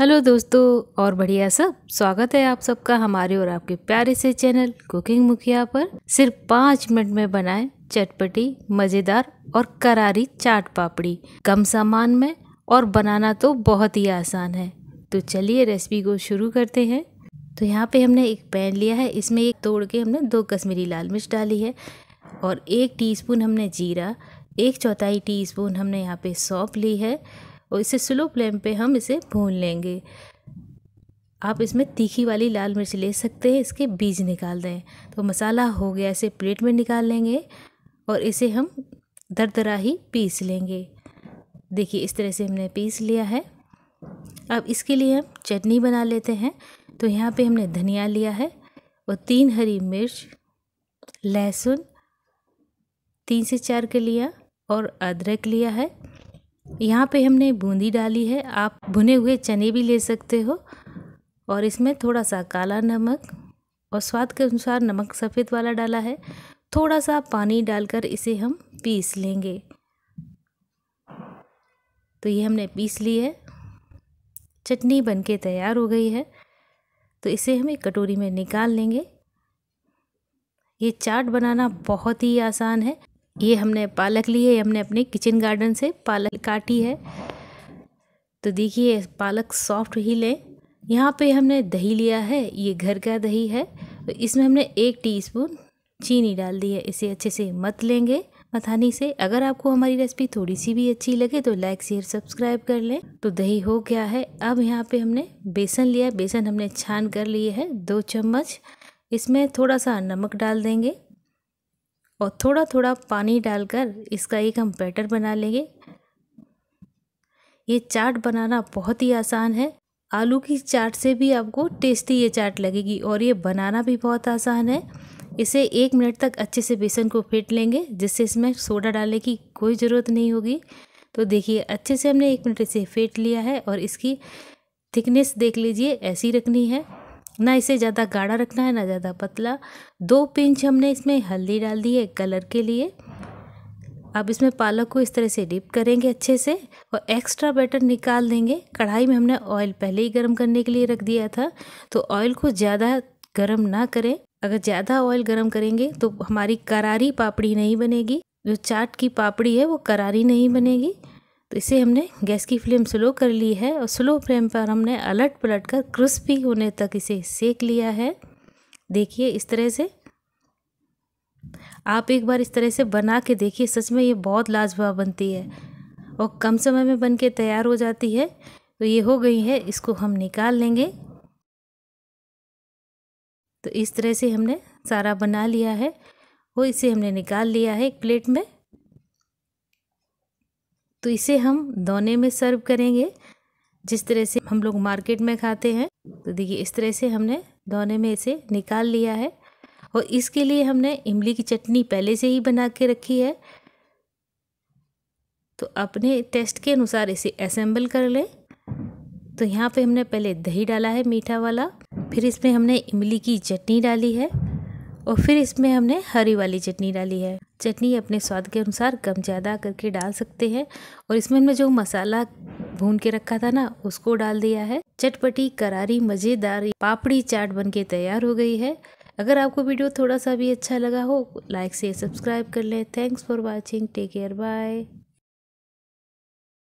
hello दोस्तों और बढ़िया सब स्वागत है आप सबका हमारे और आपके प्यारे से चैनल कुकिंग मुखिया पर सिर्फ पाँच मिनट में बनाए चटपटी मज़ेदार और करारी चाट पापड़ी कम सामान में और बनाना तो बहुत ही आसान है तो चलिए रेसिपी को शुरू करते हैं तो यहाँ पे हमने एक पैन लिया है इसमें एक तोड़ के हमने दो कश्मीरी लाल मिर्च डाली है और एक टीस्पून हमने जीरा एक चौथाई टीस्पून हमने यहाँ पे सौंप ली है और इसे स्लो फ्लेम पे हम इसे भून लेंगे आप इसमें तीखी वाली लाल मिर्च ले सकते हैं इसके बीज निकाल दें तो मसाला हो गया इसे प्लेट में निकाल लेंगे और इसे हम दरदरा ही पीस लेंगे देखिए इस तरह से हमने पीस लिया है अब इसके लिए हम चटनी बना लेते हैं तो यहाँ पे हमने धनिया लिया है और तीन हरी मिर्च लहसुन तीन से चार के लिया और अदरक लिया है यहाँ पे हमने बूंदी डाली है आप भुने हुए चने भी ले सकते हो और इसमें थोड़ा सा काला नमक और स्वाद के अनुसार नमक सफ़ेद वाला डाला है थोड़ा सा पानी डालकर इसे हम पीस लेंगे तो ये हमने पीस ली है चटनी बनके तैयार हो गई है तो इसे हम एक कटोरी में निकाल लेंगे ये चाट बनाना बहुत ही आसान है ये हमने पालक ली है हमने अपने किचन गार्डन से पालक काटी है तो देखिए पालक सॉफ्ट ही लें यहाँ पे हमने दही लिया है ये घर का दही है तो इसमें हमने एक टीस्पून चीनी डाल दी है इसे अच्छे से मत लेंगे मथानी से अगर आपको हमारी रेसिपी थोड़ी सी भी अच्छी लगे तो लाइक शेयर सब्सक्राइब कर लें तो दही हो गया है अब यहाँ पे हमने बेसन लिया बेसन हमने छान कर लिए है दो चम्मच इसमें थोड़ा सा नमक डाल देंगे और थोड़ा थोड़ा पानी डालकर इसका एक हम बैटर बना लेंगे ये चाट बनाना बहुत ही आसान है आलू की चाट से भी आपको टेस्टी ये चाट लगेगी और ये बनाना भी बहुत आसान है इसे एक मिनट तक अच्छे से बेसन को फेंट लेंगे जिससे इसमें सोडा डालने की कोई ज़रूरत नहीं होगी तो देखिए अच्छे से हमने एक मिनट इसे फेंट लिया है और इसकी थिकनेस देख लीजिए ऐसी रखनी है ना इसे ज़्यादा गाढ़ा रखना है ना ज़्यादा पतला दो पिंच हमने इसमें हल्दी डाल दी है कलर के लिए अब इसमें पालक को इस तरह से डिप करेंगे अच्छे से और एक्स्ट्रा बैटर निकाल देंगे कढ़ाई में हमने ऑयल पहले ही गर्म करने के लिए रख दिया था तो ऑयल को ज़्यादा गर्म ना करें अगर ज़्यादा ऑयल गर्म करेंगे तो हमारी करारी पापड़ी नहीं बनेगी जो चाट की पापड़ी है वो करारी नहीं बनेगी तो इसे हमने गैस की फ्लेम स्लो कर ली है और स्लो फ्लेम पर हमने अलट पलट कर क्रिस्पी होने तक इसे सेक लिया है देखिए इस तरह से आप एक बार इस तरह से बना के देखिए सच में ये बहुत लाजवाब बनती है और कम समय में बन के तैयार हो जाती है तो ये हो गई है इसको हम निकाल लेंगे तो इस तरह से हमने सारा बना लिया है वो इसे हमने निकाल लिया है एक प्लेट में तो इसे हम दोने में सर्व करेंगे जिस तरह से हम लोग मार्केट में खाते हैं तो देखिए इस तरह से हमने दोने में इसे निकाल लिया है और इसके लिए हमने इमली की चटनी पहले से ही बना के रखी है तो अपने टेस्ट के अनुसार इसे असेंबल कर लें तो यहाँ पे हमने पहले दही डाला है मीठा वाला फिर इसमें हमने इमली की चटनी डाली है और फिर इसमें हमने हरी वाली चटनी डाली है चटनी अपने स्वाद के अनुसार कम ज़्यादा करके डाल सकते हैं और इसमें हमने जो मसाला भून के रखा था ना उसको डाल दिया है चटपटी करारी मज़ेदार पापड़ी चाट बन के तैयार हो गई है अगर आपको वीडियो थोड़ा सा भी अच्छा लगा हो लाइक से सब्सक्राइब कर लें thanks for watching take care bye